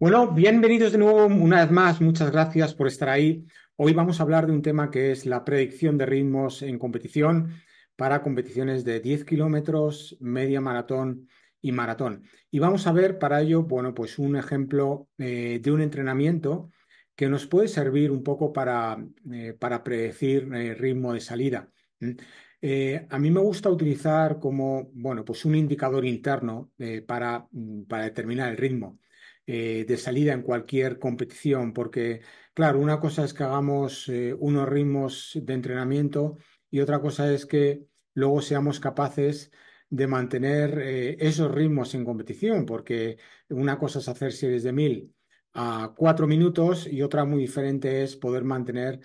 Bueno, bienvenidos de nuevo una vez más. Muchas gracias por estar ahí. Hoy vamos a hablar de un tema que es la predicción de ritmos en competición para competiciones de 10 kilómetros, media maratón y maratón. Y vamos a ver para ello, bueno, pues un ejemplo eh, de un entrenamiento que nos puede servir un poco para, eh, predecir el eh, ritmo de salida. Mm. a mí me gusta utilizar como, bueno, pues un indicador interno mm, para determinar el ritmo. Eh, de salida en cualquier competición, porque, claro, una cosa es que hagamos eh, unos ritmos de entrenamiento y otra cosa es que luego seamos capaces de mantener eh, esos ritmos en competición, porque una cosa es hacer series de mil a cuatro minutos y otra muy diferente es poder mantener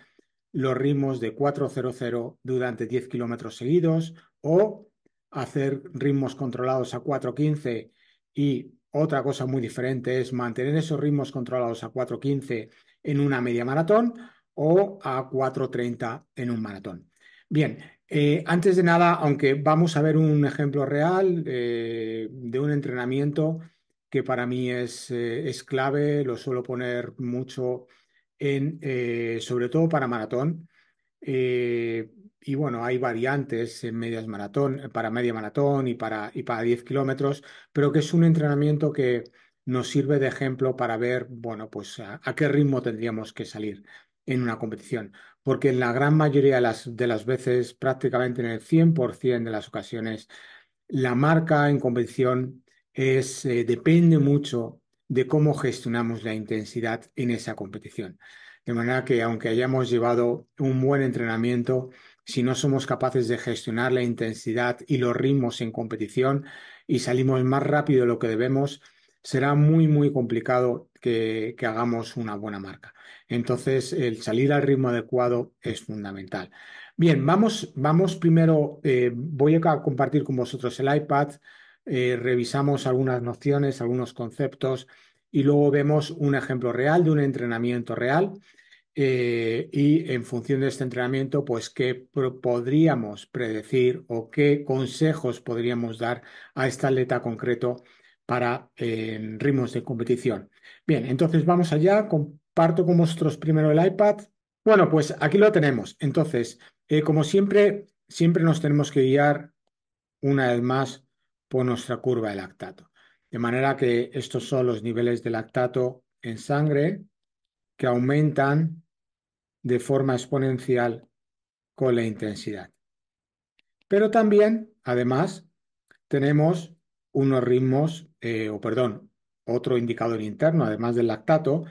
los ritmos de 4.00 durante 10 kilómetros seguidos o hacer ritmos controlados a 4.15 y otra cosa muy diferente es mantener esos ritmos controlados a 4.15 en una media maratón o a 4.30 en un maratón. Bien, eh, antes de nada, aunque vamos a ver un ejemplo real eh, de un entrenamiento que para mí es, eh, es clave, lo suelo poner mucho en, sobre todo para maratón y bueno, hay variantes en medias maratón, para media maratón y para, y para 10 kilómetros, pero que es un entrenamiento que nos sirve de ejemplo para ver, bueno, pues a, qué ritmo tendríamos que salir en una competición. Porque en la gran mayoría de las, veces, prácticamente en el 100% de las ocasiones, la marca en competición es, eh, depende mucho de cómo gestionamos la intensidad en esa competición. De manera que aunque hayamos llevado un buen entrenamiento, si no somos capaces de gestionar la intensidad y los ritmos en competición y salimos más rápido de lo que debemos, será muy, muy complicado que, hagamos una buena marca. Entonces, el salir al ritmo adecuado es fundamental. Bien, vamos, vamos primero, eh, voy a compartir con vosotros el iPad, eh, revisamos algunas nociones, algunos conceptos y luego vemos un ejemplo real de un entrenamiento real eh, y en función de este entrenamiento, pues qué podríamos predecir o qué consejos podríamos dar a este atleta concreto para ritmos de competición. Bien, entonces vamos allá. Comparto con vosotros primero el iPad. Bueno, pues aquí lo tenemos. Entonces, eh, como siempre, siempre nos tenemos que guiar una vez más por nuestra curva de lactato. De manera que estos son los niveles de lactato en sangre que aumentan de forma exponencial con la intensidad. Pero también, además, tenemos unos ritmos, eh, o perdón, otro indicador interno, además del lactato,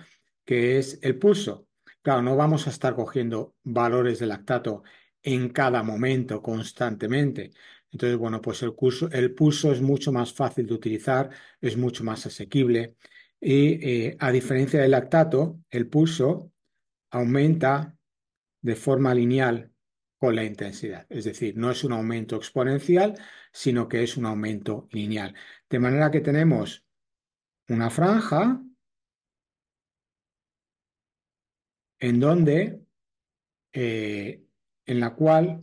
que es el pulso. Claro, no vamos a estar cogiendo valores de lactato en cada momento constantemente. Entonces, bueno, pues el, el pulso es mucho más fácil de utilizar, es mucho más asequible. Y eh, a diferencia del lactato, el pulso aumenta de forma lineal con la intensidad. Es decir, no es un aumento exponencial, sino que es un aumento lineal. De manera que tenemos una franja en donde, eh, en la cual,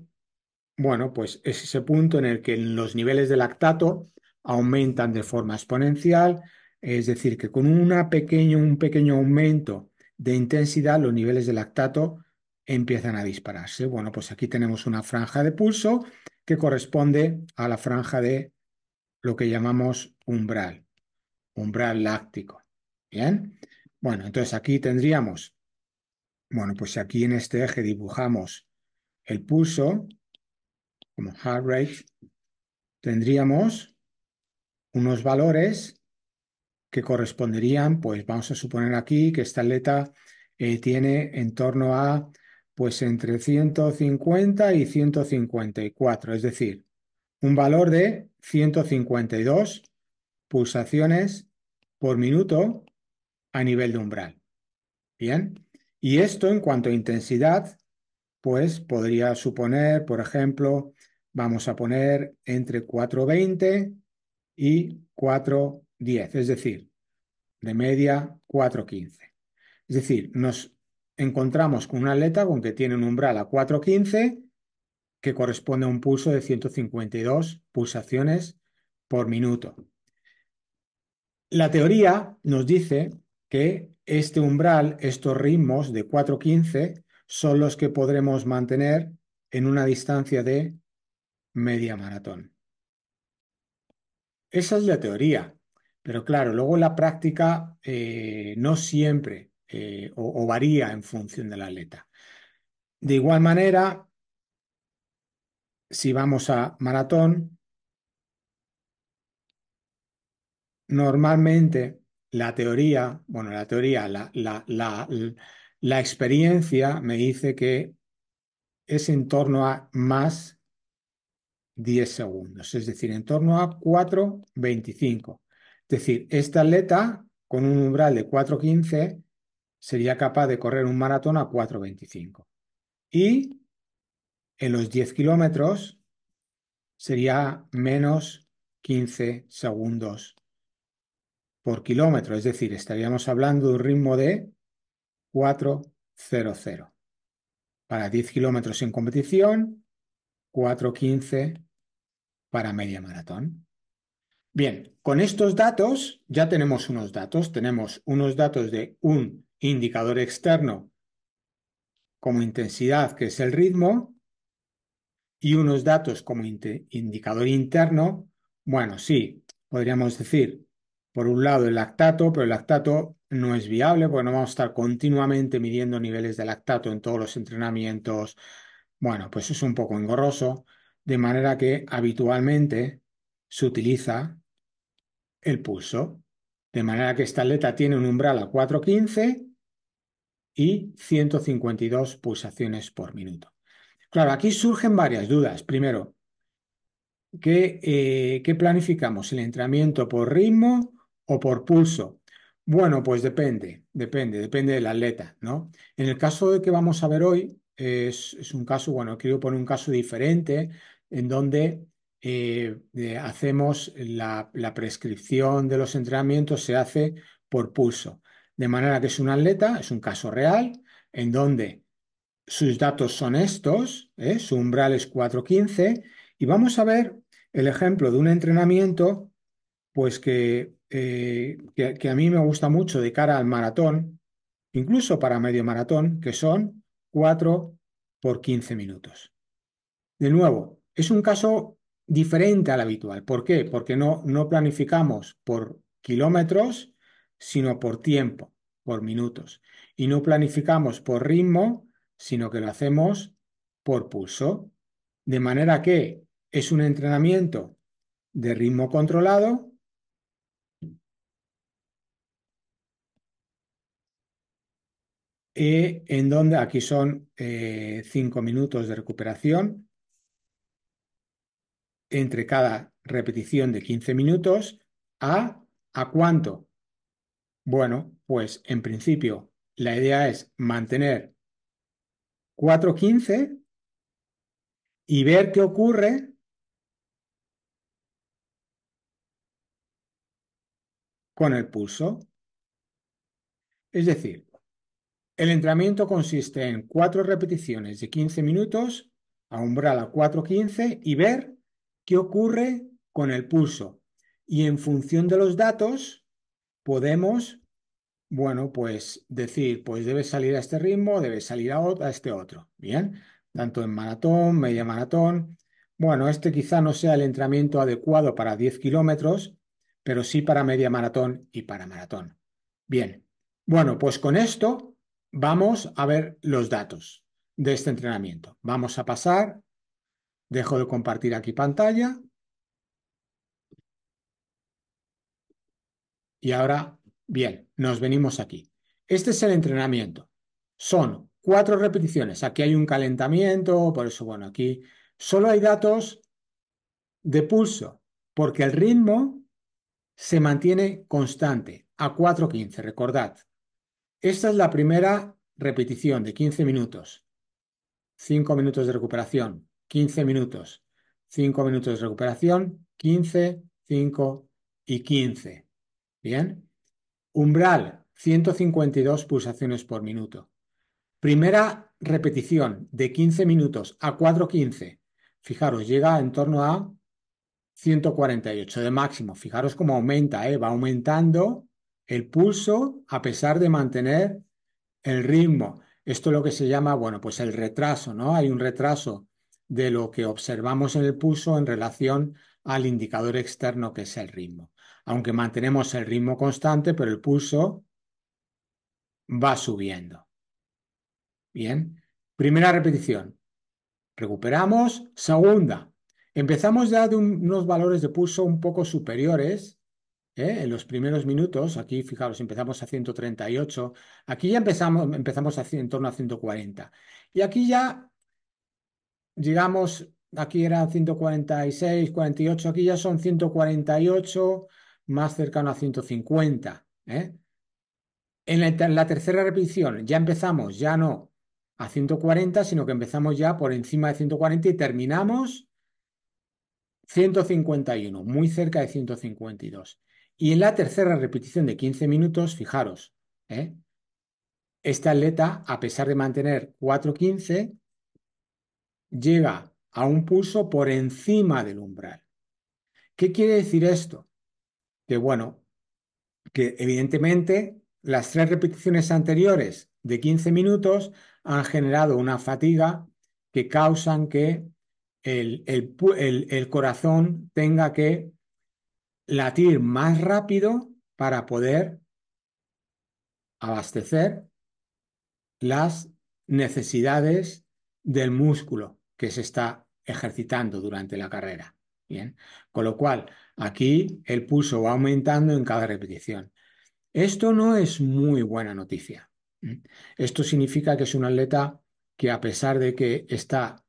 bueno, pues es ese punto en el que los niveles de lactato aumentan de forma exponencial, es decir, que con pequeño, un pequeño aumento de intensidad, los niveles de lactato empiezan a dispararse. Bueno, pues aquí tenemos una franja de pulso que corresponde a la franja de lo que llamamos umbral, umbral láctico. Bien, bueno, entonces aquí tendríamos, bueno, pues aquí en este eje dibujamos el pulso como heart rate, tendríamos unos valores que corresponderían, pues vamos a suponer aquí que esta atleta eh, tiene en torno a, pues entre 150 y 154, es decir, un valor de 152 pulsaciones por minuto a nivel de umbral. Bien, y esto en cuanto a intensidad, pues podría suponer, por ejemplo, vamos a poner entre 420 y 4 10, es decir, de media 4.15. Es decir, nos encontramos con un atleta con que tiene un umbral a 4.15 que corresponde a un pulso de 152 pulsaciones por minuto. La teoría nos dice que este umbral, estos ritmos de 4.15, son los que podremos mantener en una distancia de media maratón. Esa es la teoría. Pero claro, luego la práctica eh, no siempre eh, o, varía en función del atleta. De igual manera, si vamos a maratón, normalmente la teoría, bueno, la teoría, la, la experiencia me dice que es en torno a más 10 segundos, es decir, en torno a 4.25. Es decir, esta atleta con un umbral de 4.15 sería capaz de correr un maratón a 4.25. Y en los 10 kilómetros sería menos 15 segundos por kilómetro. Es decir, estaríamos hablando de un ritmo de 4.00. Para 10 kilómetros en competición, 4.15 para media maratón. Bien, con estos datos ya tenemos unos datos. Tenemos unos datos de un indicador externo como intensidad, que es el ritmo, y unos datos como indicador interno. Bueno, sí, podríamos decir, por un lado el lactato, pero el lactato no es viable porque no vamos a estar continuamente midiendo niveles de lactato en todos los entrenamientos. Bueno, pues es un poco engorroso, de manera que habitualmente se utiliza el pulso. De manera que esta atleta tiene un umbral a 415 y 152 pulsaciones por minuto. Claro, aquí surgen varias dudas. Primero, eh, ¿qué, planificamos? ¿El entrenamiento por ritmo o por pulso? Bueno, pues depende, depende, depende del atleta, ¿no? En el caso de que vamos a ver hoy, es, es un caso, bueno, quiero poner un caso diferente en donde eh, eh, hacemos la, prescripción de los entrenamientos se hace por pulso. De manera que es un atleta, es un caso real, en donde sus datos son estos, ¿eh? su umbral es 415, y vamos a ver el ejemplo de un entrenamiento pues que, que, que a mí me gusta mucho de cara al maratón, incluso para medio maratón, que son 4 por 15 minutos. De nuevo, es un caso diferente al habitual. ¿Por qué? Porque no, no planificamos por kilómetros, sino por tiempo, por minutos. Y no planificamos por ritmo, sino que lo hacemos por pulso. De manera que es un entrenamiento de ritmo controlado, eh, en donde aquí son eh, cinco minutos de recuperación entre cada repetición de 15 minutos a ¿a cuánto? Bueno, pues en principio la idea es mantener 4.15 y ver qué ocurre con el pulso. Es decir, el entrenamiento consiste en cuatro repeticiones de 15 minutos a umbral a 4.15 y ver qué ocurre con el pulso. Y en función de los datos, podemos, bueno, pues decir, pues debe salir a este ritmo, debe salir a, a este otro. Bien, tanto en maratón, media maratón. Bueno, este quizá no sea el entrenamiento adecuado para 10 kilómetros, pero sí para media maratón y para maratón. Bien, bueno, pues con esto vamos a ver los datos de este entrenamiento. Vamos a pasar Dejo de compartir aquí pantalla. Y ahora, bien, nos venimos aquí. Este es el entrenamiento. Son cuatro repeticiones. Aquí hay un calentamiento, por eso, bueno, aquí solo hay datos de pulso, porque el ritmo se mantiene constante a 4.15, recordad. Esta es la primera repetición de 15 minutos. 5 minutos de recuperación, 15 minutos, 5 minutos de recuperación, 15, 5 y 15. Bien. Umbral, 152 pulsaciones por minuto. Primera repetición de 15 minutos a 4.15. Fijaros, llega en torno a 148 de máximo. Fijaros cómo aumenta, ¿eh? va aumentando el pulso a pesar de mantener el ritmo. Esto es lo que se llama, bueno, pues el retraso, ¿no? Hay un retraso de lo que observamos en el pulso en relación al indicador externo que es el ritmo. Aunque mantenemos el ritmo constante, pero el pulso va subiendo. Bien, primera repetición. Recuperamos. Segunda. Empezamos ya de unos valores de pulso un poco superiores ¿eh? en los primeros minutos. Aquí, fijaros, empezamos a 138. Aquí ya empezamos, empezamos a, en torno a 140. Y aquí ya Llegamos, aquí eran 146, 48, aquí ya son 148, más cercano a 150. ¿eh? En la, tercera repetición ya empezamos, ya no a 140, sino que empezamos ya por encima de 140 y terminamos 151, muy cerca de 152. Y en la tercera repetición de 15 minutos, fijaros, ¿eh? esta atleta, a pesar de mantener 4.15, llega a un pulso por encima del umbral. ¿Qué quiere decir esto? Que bueno, que evidentemente las tres repeticiones anteriores de 15 minutos han generado una fatiga que causan que el corazón tenga que latir más rápido para poder abastecer las necesidades del músculo que se está ejercitando durante la carrera. Bien. Con lo cual, aquí el pulso va aumentando en cada repetición. Esto no es muy buena noticia. Esto significa que es un atleta que a pesar de que está,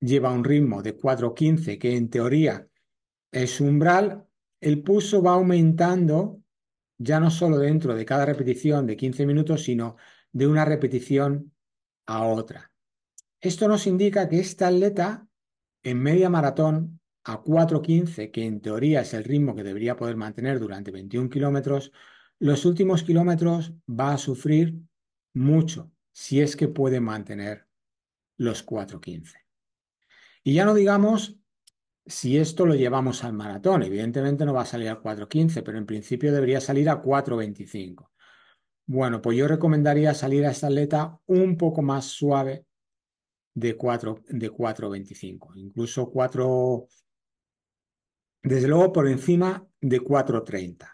lleva un ritmo de 4.15, que en teoría es umbral, el pulso va aumentando ya no solo dentro de cada repetición de 15 minutos, sino de una repetición a otra. Esto nos indica que esta atleta en media maratón a 4.15, que en teoría es el ritmo que debería poder mantener durante 21 kilómetros, los últimos kilómetros va a sufrir mucho si es que puede mantener los 4.15. Y ya no digamos si esto lo llevamos al maratón, evidentemente no va a salir a 4.15, pero en principio debería salir a 4.25. Bueno, pues yo recomendaría salir a esta atleta un poco más suave de 4, de 4.25, incluso 4, desde luego por encima de 4.30,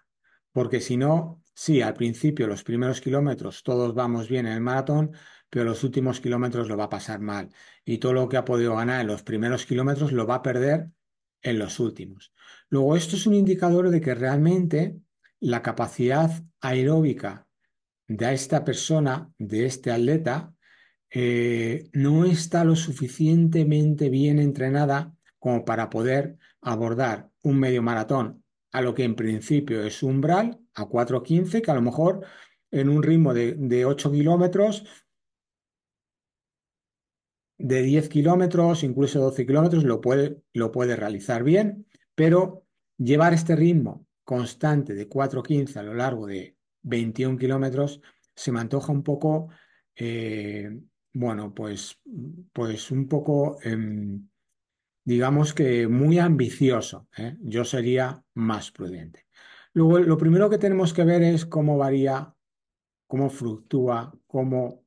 porque si no, sí, al principio los primeros kilómetros todos vamos bien en el maratón, pero los últimos kilómetros lo va a pasar mal y todo lo que ha podido ganar en los primeros kilómetros lo va a perder en los últimos. Luego, esto es un indicador de que realmente la capacidad aeróbica de esta persona, de este atleta, eh, no está lo suficientemente bien entrenada como para poder abordar un medio maratón a lo que en principio es umbral, a 4.15, que a lo mejor en un ritmo de, 8 kilómetros, de 10 kilómetros, incluso 12 kilómetros, lo puede, lo puede realizar bien, pero llevar este ritmo constante de 4.15 a lo largo de 21 kilómetros se me antoja un poco eh, bueno, pues, pues un poco, em, digamos que muy ambicioso. ¿eh? Yo sería más prudente. Luego, lo primero que tenemos que ver es cómo varía, cómo fluctúa, cómo,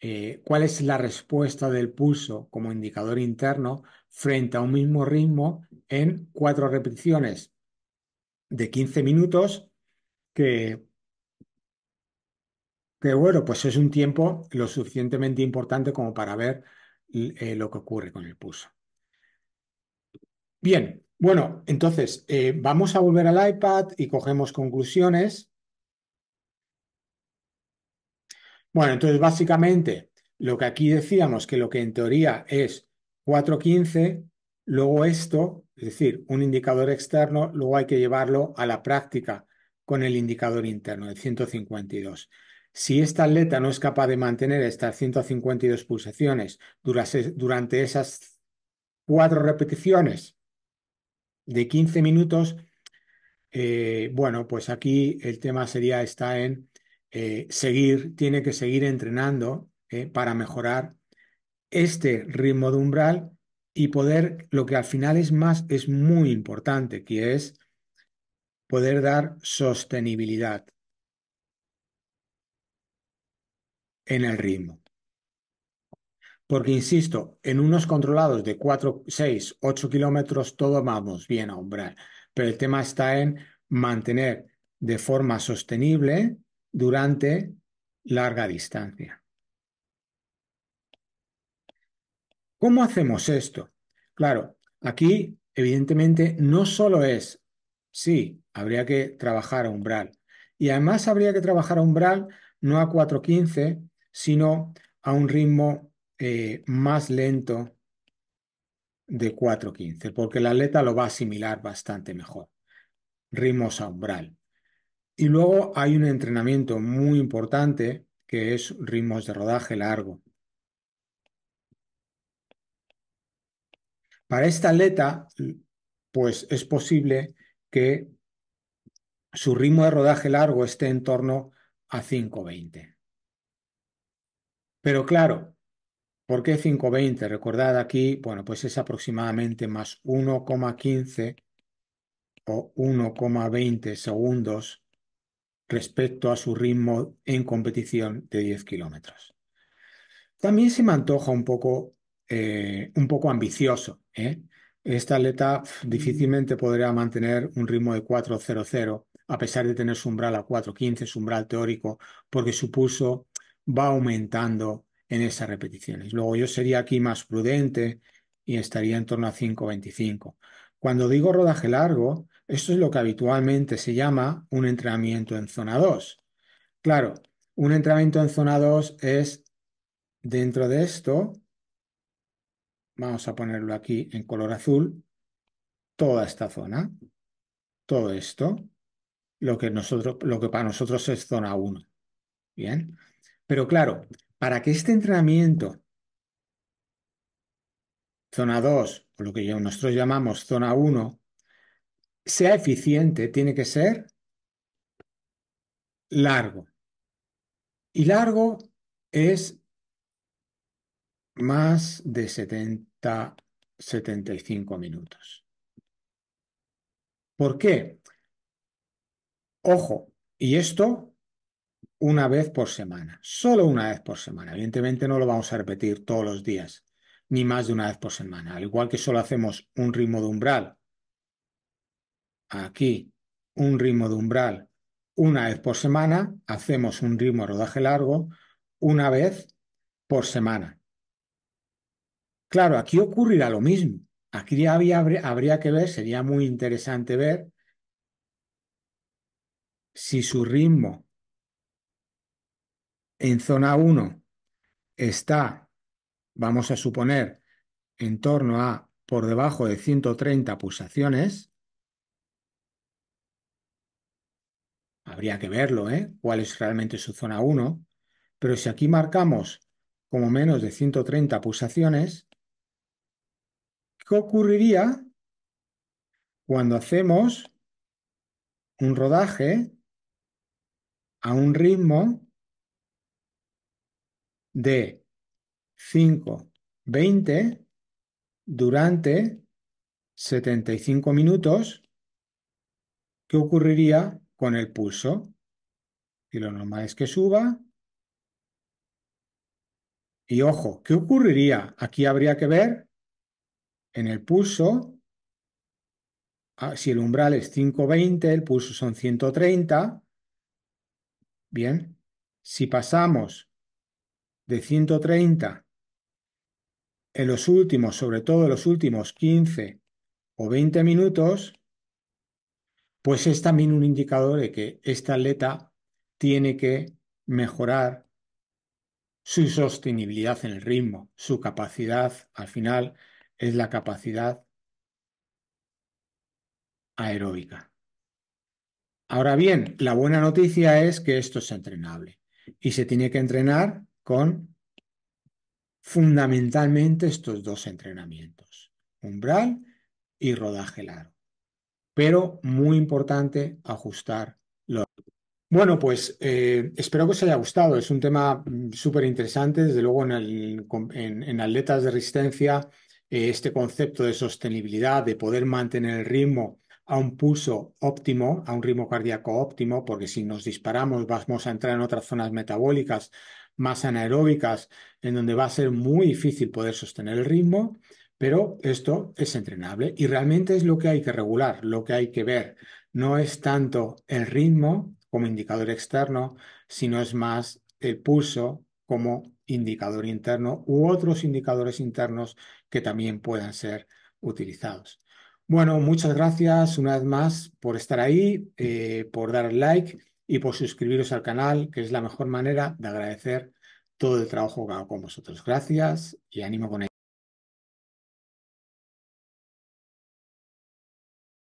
eh, cuál es la respuesta del pulso como indicador interno frente a un mismo ritmo en cuatro repeticiones de 15 minutos que que bueno, pues es un tiempo lo suficientemente importante como para ver eh, lo que ocurre con el pulso. Bien, bueno, entonces eh, vamos a volver al iPad y cogemos conclusiones. Bueno, entonces básicamente lo que aquí decíamos que lo que en teoría es 4.15, luego esto, es decir, un indicador externo, luego hay que llevarlo a la práctica con el indicador interno de 152. Si esta atleta no es capaz de mantener estas 152 pulsaciones durante esas cuatro repeticiones de 15 minutos, eh, bueno, pues aquí el tema sería, está en eh, seguir, tiene que seguir entrenando eh, para mejorar este ritmo de umbral y poder, lo que al final es más, es muy importante, que es poder dar sostenibilidad. en el ritmo. Porque, insisto, en unos controlados de 4, 6, 8 kilómetros todo vamos bien a umbral, pero el tema está en mantener de forma sostenible durante larga distancia. ¿Cómo hacemos esto? Claro, aquí evidentemente no solo es, sí, habría que trabajar a umbral. Y además habría que trabajar a umbral no a 4.15, sino a un ritmo eh, más lento de 4.15, porque la atleta lo va a asimilar bastante mejor. Ritmos a umbral. Y luego hay un entrenamiento muy importante que es ritmos de rodaje largo. Para esta atleta, pues es posible que su ritmo de rodaje largo esté en torno a 5.20. Pero claro, ¿por qué 5.20? Recordad aquí, bueno, pues es aproximadamente más 1,15 o 1,20 segundos respecto a su ritmo en competición de 10 kilómetros. También se me antoja un poco, eh, un poco ambicioso. ¿eh? Esta atleta difícilmente podría mantener un ritmo de 4.00 a pesar de tener su umbral a 4.15, su umbral teórico, porque supuso va aumentando en esas repeticiones. Luego yo sería aquí más prudente y estaría en torno a 5.25. Cuando digo rodaje largo, esto es lo que habitualmente se llama un entrenamiento en zona 2. Claro, un entrenamiento en zona 2 es dentro de esto, vamos a ponerlo aquí en color azul, toda esta zona, todo esto, lo que, nosotros, lo que para nosotros es zona 1. Bien, pero claro, para que este entrenamiento, zona 2, o lo que nosotros llamamos zona 1, sea eficiente, tiene que ser largo. Y largo es más de 70, 75 minutos. ¿Por qué? Ojo, y esto una vez por semana, solo una vez por semana. Evidentemente no lo vamos a repetir todos los días, ni más de una vez por semana. Al igual que solo hacemos un ritmo de umbral, aquí un ritmo de umbral una vez por semana, hacemos un ritmo de rodaje largo una vez por semana. Claro, aquí ocurrirá lo mismo. Aquí ya habría que ver, sería muy interesante ver si su ritmo en zona 1 está, vamos a suponer, en torno a por debajo de 130 pulsaciones. Habría que verlo, ¿eh? ¿Cuál es realmente su zona 1? Pero si aquí marcamos como menos de 130 pulsaciones, ¿qué ocurriría cuando hacemos un rodaje a un ritmo de 5.20 durante 75 minutos, ¿qué ocurriría con el pulso? Y lo normal es que suba. Y ojo, ¿qué ocurriría? Aquí habría que ver en el pulso, ah, si el umbral es 5.20, el pulso son 130. Bien, si pasamos de 130 en los últimos, sobre todo en los últimos 15 o 20 minutos, pues es también un indicador de que esta atleta tiene que mejorar su sostenibilidad en el ritmo, su capacidad, al final es la capacidad aeróbica. Ahora bien, la buena noticia es que esto es entrenable y se tiene que entrenar con fundamentalmente estos dos entrenamientos, umbral y rodaje largo. Pero muy importante ajustar los... Bueno, pues eh, espero que os haya gustado. Es un tema mm, súper interesante. Desde luego en, atletas de resistencia, eh, este concepto de sostenibilidad, de poder mantener el ritmo a un pulso óptimo, a un ritmo cardíaco óptimo, porque si nos disparamos vamos a entrar en otras zonas metabólicas más anaeróbicas, en donde va a ser muy difícil poder sostener el ritmo, pero esto es entrenable y realmente es lo que hay que regular, lo que hay que ver. No es tanto el ritmo como indicador externo, sino es más el pulso como indicador interno u otros indicadores internos que también puedan ser utilizados. Bueno, muchas gracias una vez más por estar ahí, eh, por dar like y por suscribiros al canal, que es la mejor manera de agradecer todo el trabajo que hago con vosotros. Gracias y ánimo con ello.